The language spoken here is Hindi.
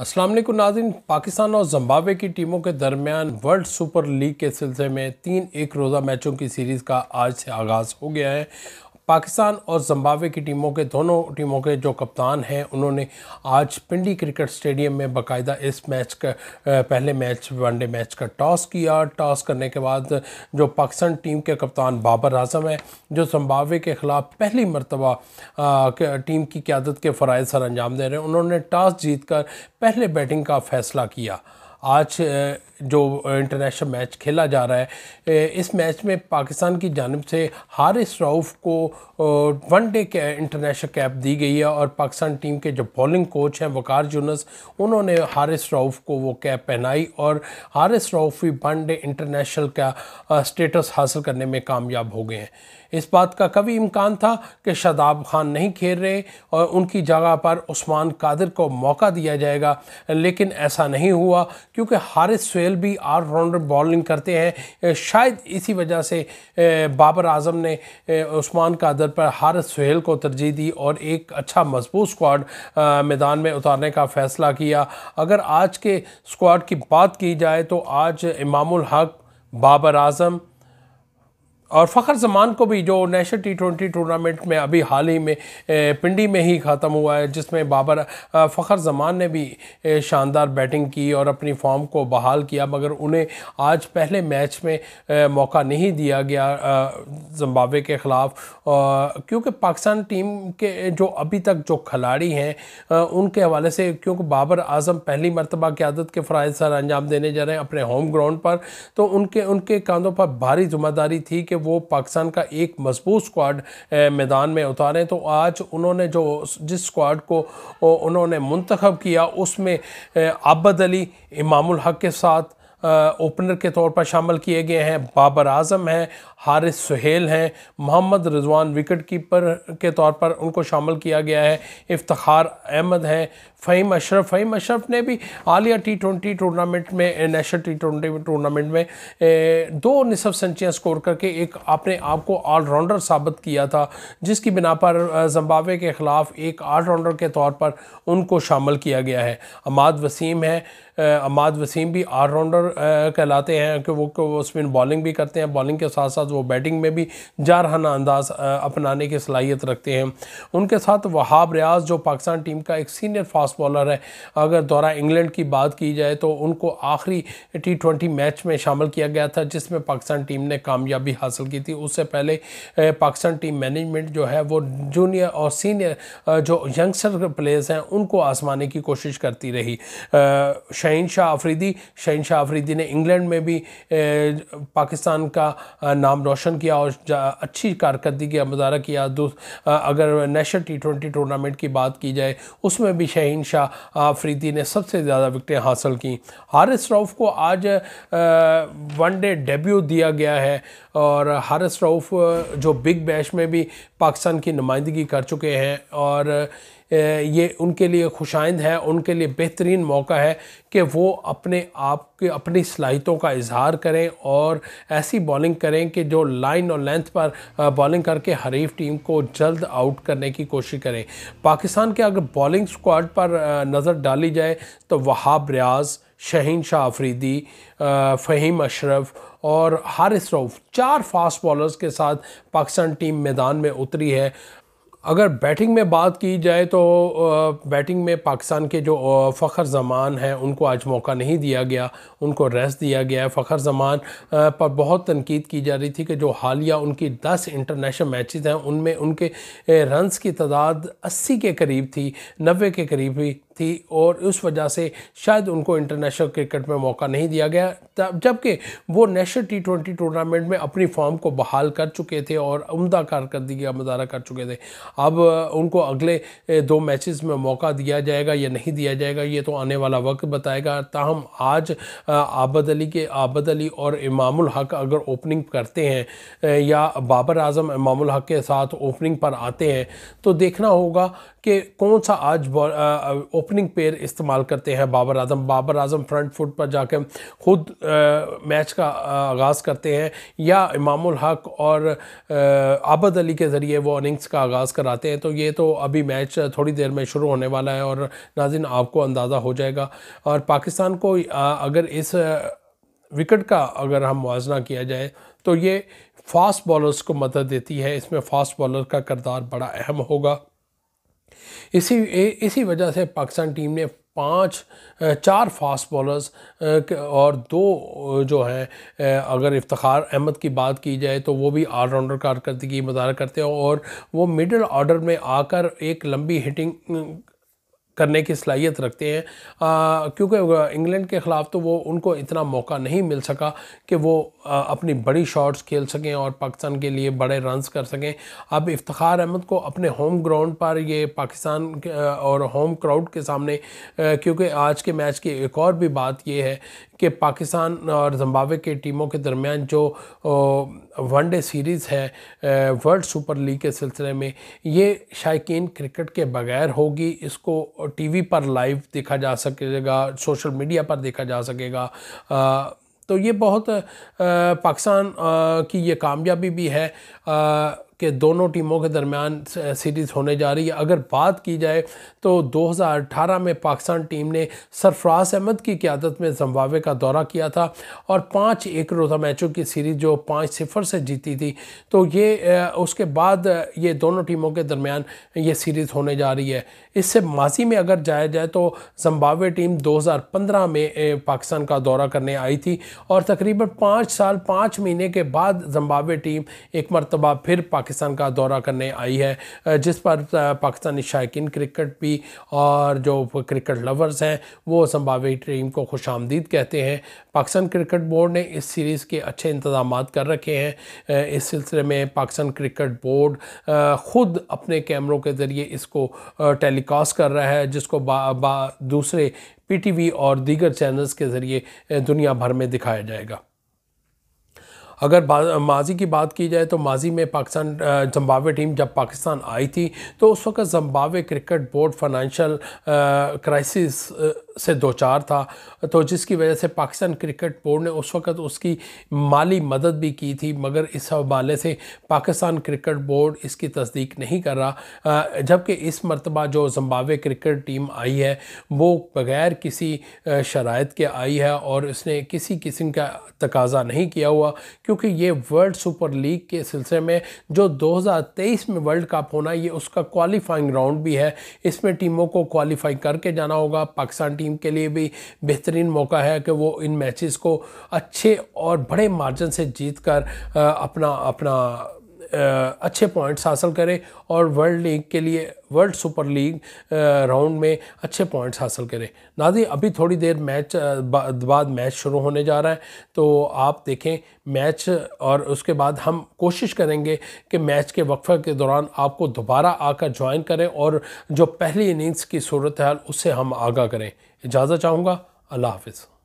असलम नाजिन पाकिस्तान और जम्बावे की टीमों के दरमियान वर्ल्ड सुपर लीग के सिलसिले में तीन एक रोज़ा मैचों की सीरीज़ का आज से आगाज़ हो गया है पाकिस्तान और जम्बावे की टीमों के दोनों टीमों के जो कप्तान हैं उन्होंने आज पिंडी क्रिकेट स्टेडियम में बाकायदा इस मैच का पहले मैच वनडे मैच का टॉस किया टॉस करने के बाद जो पाकिस्तान टीम के कप्तान बाबर आजम है जो जम्बावे के ख़िलाफ़ पहली मरतबा टीम की क्यादत के फ़रज़ सर अंजाम दे रहे हैं उन्होंने टॉस जीत कर पहले बैटिंग का फ़ैसला किया आज जो इंटरनेशनल मैच खेला जा रहा है इस मैच में पाकिस्तान की जानब से हारिस राउफ को वन डे इंटरनेशनल कैप दी गई है और पाकिस्तान टीम के जो बॉलिंग कोच हैं वकार जूनस उन्होंने हारिस राउफ को वो कैप पहनाई और हारिस राउफ भी वन डे इंटरनेशनल का स्टेटस हासिल करने में कामयाब हो गए हैं इस बात का कभी इम्कान था कि शदाब खान नहीं खेल रहे और उनकी जगह पर उस्मान कादिर को मौका दिया जाएगा लेकिन ऐसा नहीं हुआ क्योंकि हारिस स्वेर खेल भी ऑल राउंडर बॉलिंग करते हैं शायद इसी वजह से बाबर आजम ने उस्मान कादर पर हर सुहेल को तरजीह दी और एक अच्छा मजबूत स्क्वाड मैदान में उतारने का फ़ैसला किया अगर आज के स्क्वाड की बात की जाए तो आज इमामुल हक बाबर आजम और फ़खर जमान को भी जो नेशनल टी ट्वेंटी टूर्नामेंट में अभी हाल ही में पिंडी में ही ख़त्म हुआ है जिसमें बाबर फ़खर जमान ने भी शानदार बैटिंग की और अपनी फॉर्म को बहाल किया मगर उन्हें आज पहले मैच में मौका नहीं दिया गया जम्बावे के ख़िलाफ़ क्योंकि पाकिस्तान टीम के जो अभी तक जो खिलाड़ी हैं उनके हवाले से क्योंकि बाबर आजम पहली मरतबा क्यादत के फ़रज़ सर अंजाम देने जा रहे हैं अपने होम ग्राउंड पर तो उनके उनके कानों पर भारी जिम्मेदारी थी कि वो पाकिस्तान का एक मजबूत स्क्वाड मैदान में उतारें तो आज उन्होंने जो जिस स्क्वाड को उन्होंने मंतखब किया उसमें आबद अली इमामुल हक के साथ ओपनर के तौर पर शामिल किए गए हैं बाबर आजम हैं हारिस सुहेल हैं मोहम्मद रिजवान विकेट कीपर के तौर पर उनको शामिल किया गया है इफ्तार अहमद हैं फ़हीम अशरफ फ़हीम अशरफ ने भी हालिया टी ट्वेंटी टूर्नामेंट में नेशनल टी ट्वेंटी टूर्नामेंट में ए, दो निसफ सेंचियाँ स्कोर करके एक अपने आप को ऑलराउंडर साबित किया था जिसकी बिना पर जम्बावे के ख़िलाफ़ एक ऑलराउंडर के तौर पर उनको शामिल किया गया है अमाद वसीम है अमाद वसीम भी ऑलराउंडर कहलाते हैं कि वो वो स्पिन बॉलिंग भी करते हैं बॉलिंग के साथ साथ वो बैटिंग में भी जारहाना अंदाज अपनाने की सलाहियत रखते हैं उनके साथ वहाब रियाज जो पाकिस्तान टीम का एक सीनियर फास्ट बॉलर है अगर दौरा इंग्लैंड की बात की जाए तो उनको आखिरी टी ट्वेंटी मैच में शामिल किया गया था जिसमें पाकिस्तान टीम ने कामयाबी हासिल की थी उससे पहले पाकिस्तान टीम मैनेजमेंट जो है वो जूनियर और सीनियर जो यंगस्टर प्लेयर्स हैं उनको आसमाने की कोशिश करती रही शहीन शाह आफरीदी शहीन शाह अफरीदी ने इंग्लैंड में भी पाकिस्तान का नाम रोशन किया और अच्छी कारकर्दगी का मुजाह किया अगर नेशनल टी ट्वेंटी टूर्नामेंट की बात की जाए उसमें भी शहीन शाह अफरीदी ने सबसे ज़्यादा विकटें हासिल की हारिस रऊफ़ को आज वनडे डेब्यू दिया गया है और हारिस रऊफ़ जो बिग बैश में भी पाकिस्तान की नुमाइंदगी कर चुके हैं और ये उनके लिए खुशाइंद है उनके लिए बेहतरीन मौका है कि वो अपने आप के अपनी सलाहितों का इजहार करें और ऐसी बॉलिंग करें कि जो लाइन और लेंथ पर बॉलिंग करके हरीफ टीम को जल्द आउट करने की कोशिश करें पाकिस्तान के अगर बॉलिंग स्क्वाड पर नज़र डाली जाए तो वहाब रियाज़ शहीन शाह आफरीदी फ़हीम अशरफ और हारिस रऊफ़ चार फास्ट बॉलर्स के साथ पाकिस्तान टीम मैदान में उतरी है अगर बैटिंग में बात की जाए तो बैटिंग में पाकिस्तान के जो फ़खर जमान हैं उनको आज मौका नहीं दिया गया उनको रेस्ट दिया गया है फ़खर जमान पर बहुत तनकीद की जा रही थी कि जो हालिया उनकी 10 इंटरनेशनल मैचेस हैं उनमें उनके रन्स की तादाद 80 के करीब थी 90 के करीब ही थी और उस वजह से शायद उनको इंटरनेशनल क्रिकेट में मौका नहीं दिया गया तब जबकि वो नेशनल टी ट्वेंटी टूर्नामेंट में अपनी फॉर्म को बहाल कर चुके थे और उमदा कारकर्दगी का मुजाहरा कर चुके थे अब उनको अगले दो मैचेस में मौका दिया जाएगा या नहीं दिया जाएगा ये तो आने वाला वक्त बताएगा ताहम आज आबद अली के आबद अली और इमामुल हक अगर ओपनिंग करते हैं या बाबर आजम इमामुल हक के साथ ओपनिंग पर आते हैं तो देखना होगा कि कौन सा आज ओपनिंग ओपनिंग पेयर इस्तेमाल करते हैं बाबर आजम बाबर आजम फ्रंट फुट पर जाकर खुद मैच का आगाज़ करते हैं या इमामुल हक और आबद अली के ज़रिए वो इनिंग्स का आगाज़ कराते हैं तो ये तो अभी मैच थोड़ी देर में शुरू होने वाला है और नाजिन आपको अंदाज़ा हो जाएगा और पाकिस्तान को अगर इस विकेट का अगर हम मुजना किया जाए तो ये फास्ट बॉलर्स को मदद देती है इसमें फास्ट बॉलर का करदार बड़ा अहम होगा इसी इसी वजह से पाकिस्तान टीम ने पाँच चार फास्ट बॉलर्स और दो जो हैं अगर इफ्तार अहमद की बात की जाए तो वो भी ऑलराउंडर कारकर्दगी मुजाह करते हैं और वो मिडिल ऑर्डर में आकर एक लंबी हिटिंग करने की सलाहियत रखते हैं क्योंकि इंग्लैंड के ख़िलाफ़ तो वो उनको इतना मौका नहीं मिल सका कि वो आ, अपनी बड़ी शॉट्स खेल सकें और पाकिस्तान के लिए बड़े रन्स कर सकें अब इफ्तार अहमद को अपने होम ग्राउंड पर ये पाकिस्तान और होम क्राउड के सामने क्योंकि आज के मैच की एक और भी बात ये है कि पाकिस्तान और जम्बावे के टीमों के दरमियान जो वनडे सीरीज़ है वर्ल्ड सुपर लीग के सिलसिले में ये शायक क्रिकेट के बगैर होगी इसको टीवी पर लाइव देखा जा सकेगा सोशल मीडिया पर देखा जा सकेगा तो ये बहुत पाकिस्तान की ये कामयाबी भी है कि दोनों टीमों के दरमियान सीरीज़ होने जा रही है अगर बात की जाए तो 2018 में पाकिस्तान टीम ने सरफराज अहमद की क्यादत में जम्बावे का दौरा किया था और पाँच एक रोज़ा मैचों की सीरीज़ जो पाँच सिफर से जीती थी तो ये उसके बाद ये दोनों टीमों के दरमियान ये सीरीज़ होने जा रही है इससे माजी में अगर जाया जाए तो जम्बावे टीम दो में पाकिस्तान का दौरा करने आई थी और तकरीबन पाँच साल पाँच महीने के बाद जम्बावे टीम एक मरतबा फिर पाकिस्तान का दौरा करने आई है जिस पर पाकिस्तानी शायक क्रिकेट भी और जो क्रिकेट लवर्स हैं वो संभावित टीम को खुश आमदीद कहते हैं पाकिस्तान क्रिकेट बोर्ड ने इस सीरीज़ के अच्छे इंतजाम कर रखे हैं इस सिलसिले में पाकिस्तान क्रिकेट बोर्ड ख़ुद अपने कैमरों के ज़रिए इसको टेलीकास्ट कर रहा है जिसको बा, बा दूसरे पीटीवी और दीगर चैनल्स के ज़रिए दुनिया भर में दिखाया जाएगा अगर माजी की बात की जाए तो माजी में पाकिस्तान जम्बावे टीम जब पाकिस्तान आई थी तो उस वक्त Zimbabwe cricket board financial crisis से दो चार था तो जिसकी वजह से पाकिस्तान क्रिकेट बोर्ड ने उस वक़्त उसकी माली मदद भी की थी मगर इस हवाले से पाकिस्तान क्रिकेट बोर्ड इसकी तस्दीक नहीं कर रहा जबकि इस मरतबा जो जम्बावे क्रिकेट टीम आई है वो बग़ैर किसी शरात के आई है और इसने किसी किस्म का तकाजा नहीं किया हुआ क्योंकि ये वर्ल्ड सुपर लीग के सिलसिले में जो 2023 में वर्ल्ड कप होना ये उसका क्वालिफाइंग राउंड भी है इसमें टीमों को क्वालिफाई करके जाना होगा पाकिस्तान टीम टीम के लिए भी बेहतरीन मौका है कि वो इन मैचेस को अच्छे और बड़े मार्जिन से जीत कर अपना अपना अच्छे पॉइंट्स हासिल करे और वर्ल्ड लीग के लिए वर्ल्ड सुपर लीग राउंड में अच्छे पॉइंट्स हासिल करें नाजी अभी थोड़ी देर मैच बाद मैच शुरू होने जा रहा है तो आप देखें मैच और उसके बाद हम कोशिश करेंगे कि मैच के वक्फे के दौरान आपको दोबारा आकर ज्वाइन करें और जो पहली इनिंग्स की सूरत हाल उससे हम आगा करें इजाज़त चाहूँगा अल्लाह हाफिज़